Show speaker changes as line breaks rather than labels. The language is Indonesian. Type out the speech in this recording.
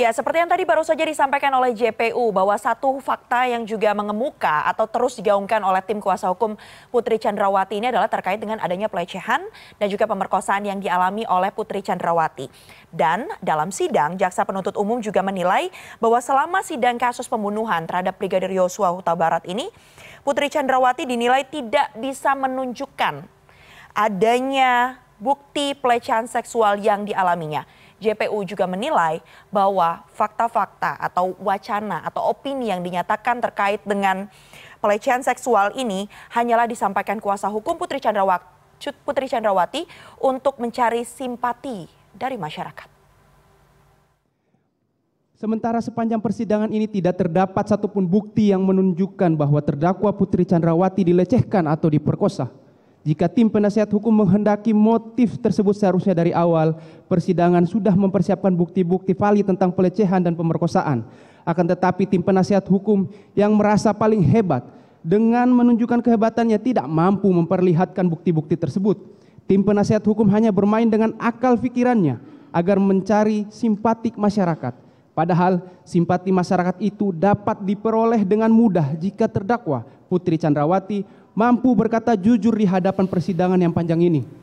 Ya, seperti yang tadi baru saja disampaikan oleh JPU bahwa satu fakta yang juga mengemuka atau terus digaungkan oleh tim kuasa hukum Putri Chandrawati ini adalah terkait dengan adanya pelecehan dan juga pemerkosaan yang dialami oleh Putri Chandrawati. Dan dalam sidang, jaksa penuntut umum juga menilai bahwa selama sidang kasus pembunuhan terhadap Brigadir Yosua Huta Barat ini, Putri Chandrawati dinilai tidak bisa menunjukkan adanya bukti pelecehan seksual yang dialaminya. JPU juga menilai bahwa fakta-fakta atau wacana atau opini yang dinyatakan terkait dengan pelecehan seksual ini hanyalah disampaikan kuasa hukum Putri Chandrawati Putri Chandrawati untuk mencari simpati dari masyarakat.
Sementara sepanjang persidangan ini tidak terdapat satupun bukti yang menunjukkan bahwa terdakwa Putri Chandrawati dilecehkan atau diperkosa, jika tim penasihat hukum menghendaki motif tersebut seharusnya dari awal, persidangan sudah mempersiapkan bukti-bukti valid tentang pelecehan dan pemerkosaan. Akan tetapi tim penasihat hukum yang merasa paling hebat dengan menunjukkan kehebatannya tidak mampu memperlihatkan bukti-bukti tersebut. Tim penasihat hukum hanya bermain dengan akal pikirannya agar mencari simpatik masyarakat Padahal simpati masyarakat itu dapat diperoleh dengan mudah jika terdakwa Putri Chandrawati mampu berkata jujur di hadapan persidangan yang panjang ini.